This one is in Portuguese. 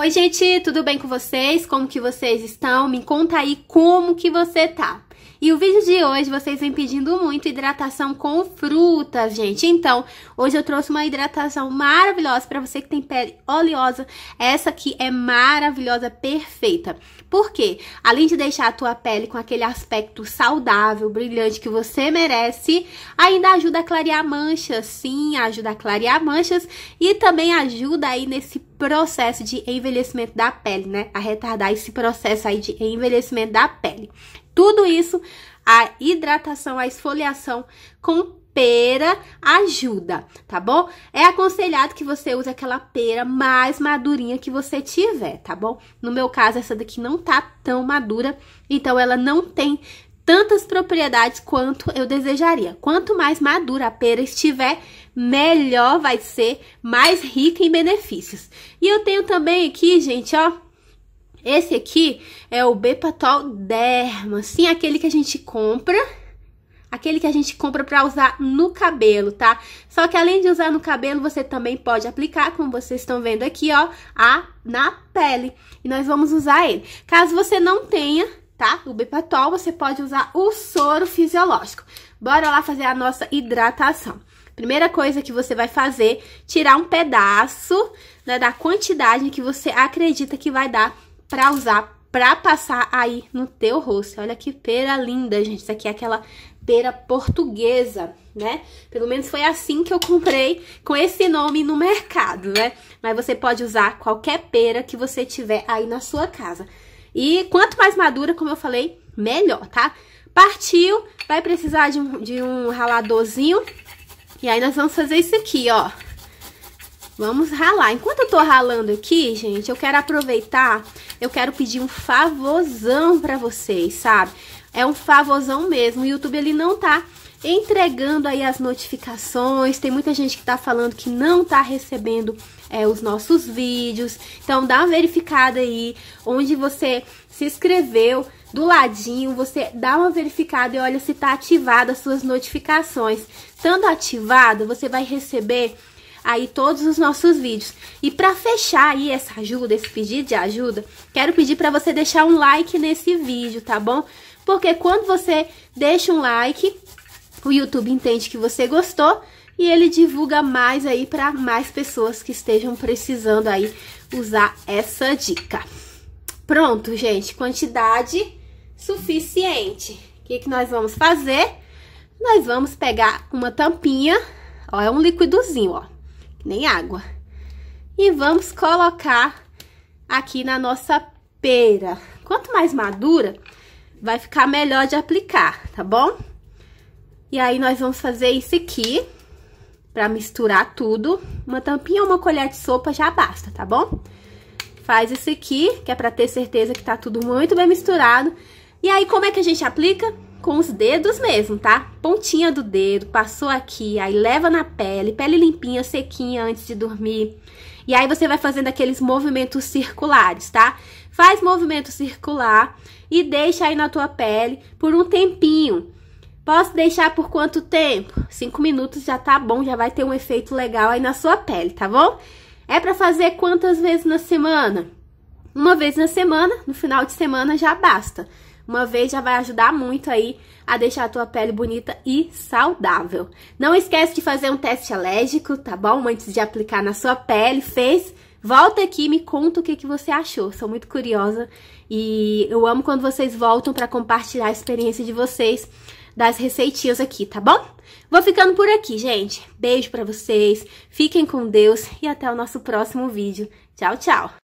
Oi, gente, tudo bem com vocês? Como que vocês estão? Me conta aí como que você tá. E o vídeo de hoje vocês vem pedindo muito hidratação com frutas, gente. Então, hoje eu trouxe uma hidratação maravilhosa para você que tem pele oleosa. Essa aqui é maravilhosa, perfeita. Por quê? Além de deixar a tua pele com aquele aspecto saudável, brilhante que você merece, ainda ajuda a clarear manchas, sim, ajuda a clarear manchas e também ajuda aí nesse processo de envelhecimento da pele, né? A retardar esse processo aí de envelhecimento da pele tudo isso, a hidratação, a esfoliação com pera ajuda, tá bom? É aconselhado que você use aquela pera mais madurinha que você tiver, tá bom? No meu caso, essa daqui não tá tão madura, então ela não tem tantas propriedades quanto eu desejaria. Quanto mais madura a pera estiver, melhor vai ser, mais rica em benefícios. E eu tenho também aqui, gente, ó, esse aqui é o Bepatol Derma, sim, aquele que a gente compra, aquele que a gente compra para usar no cabelo, tá? Só que além de usar no cabelo, você também pode aplicar, como vocês estão vendo aqui, ó, a na pele. E nós vamos usar ele. Caso você não tenha, tá? O Bepatol, você pode usar o soro fisiológico. Bora lá fazer a nossa hidratação. Primeira coisa que você vai fazer, tirar um pedaço né, da quantidade que você acredita que vai dar pra usar, pra passar aí no teu rosto. Olha que pera linda, gente. Isso aqui é aquela pera portuguesa, né? Pelo menos foi assim que eu comprei com esse nome no mercado, né? Mas você pode usar qualquer pera que você tiver aí na sua casa. E quanto mais madura, como eu falei, melhor, tá? Partiu, vai precisar de um, de um raladorzinho. E aí nós vamos fazer isso aqui, ó. Vamos ralar. Enquanto eu tô ralando aqui, gente, eu quero aproveitar, eu quero pedir um favorzão pra vocês, sabe? É um favorzão mesmo. O YouTube, ele não tá entregando aí as notificações. Tem muita gente que tá falando que não tá recebendo é, os nossos vídeos. Então, dá uma verificada aí onde você se inscreveu. Do ladinho, você dá uma verificada e olha se tá ativada as suas notificações. Estando ativado, você vai receber aí todos os nossos vídeos. E para fechar aí essa ajuda, esse pedido de ajuda, quero pedir para você deixar um like nesse vídeo, tá bom? Porque quando você deixa um like, o YouTube entende que você gostou e ele divulga mais aí para mais pessoas que estejam precisando aí usar essa dica. Pronto, gente, quantidade suficiente. O que, que nós vamos fazer? Nós vamos pegar uma tampinha, ó, é um liquidozinho, ó que nem água. E vamos colocar aqui na nossa pera. Quanto mais madura, vai ficar melhor de aplicar, tá bom? E aí, nós vamos fazer isso aqui, pra misturar tudo. Uma tampinha ou uma colher de sopa já basta, tá bom? Faz isso aqui, que é pra ter certeza que tá tudo muito bem misturado. E aí, como é que a gente aplica? com os dedos mesmo, tá? Pontinha do dedo, passou aqui, aí leva na pele, pele limpinha, sequinha antes de dormir. E aí você vai fazendo aqueles movimentos circulares, tá? Faz movimento circular e deixa aí na tua pele por um tempinho. Posso deixar por quanto tempo? Cinco minutos já tá bom, já vai ter um efeito legal aí na sua pele, tá bom? É para fazer quantas vezes na semana? Uma vez na semana, no final de semana já basta uma vez já vai ajudar muito aí a deixar a tua pele bonita e saudável. Não esquece de fazer um teste alérgico, tá bom? Antes de aplicar na sua pele, fez? Volta aqui e me conta o que, que você achou. Sou muito curiosa e eu amo quando vocês voltam para compartilhar a experiência de vocês das receitinhas aqui, tá bom? Vou ficando por aqui, gente. Beijo para vocês, fiquem com Deus e até o nosso próximo vídeo. Tchau, tchau!